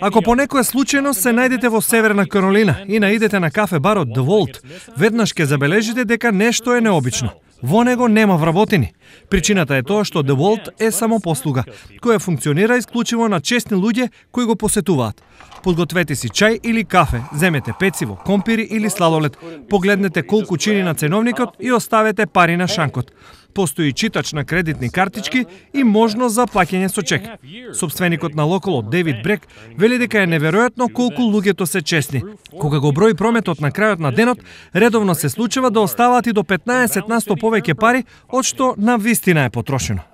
Ако по некоја случајност се најдете во Северна Каролина и наидете на кафе барот The Vault, веднаш ќе забележите дека нешто е необично. Во него нема вработени. Причината е тоа што The Vault е само послуга, која функционира исклучиво на честни луѓе кои го посетуваат. Подгответе си чај или кафе, земете пециво, компири или сладолед, погледнете колку чини на ценовникот и оставете пари на шанкот постои читач на кредитни картички и можност за плаќање со чек. Собственикот на локалот Девид Брек вели дека е неверојатно колку луѓето се чесни. Кога го брои прометот на крајот на денот, редовно се случува да оставаат и до 15 на 100 повеќе пари од што на вистина е потрошено.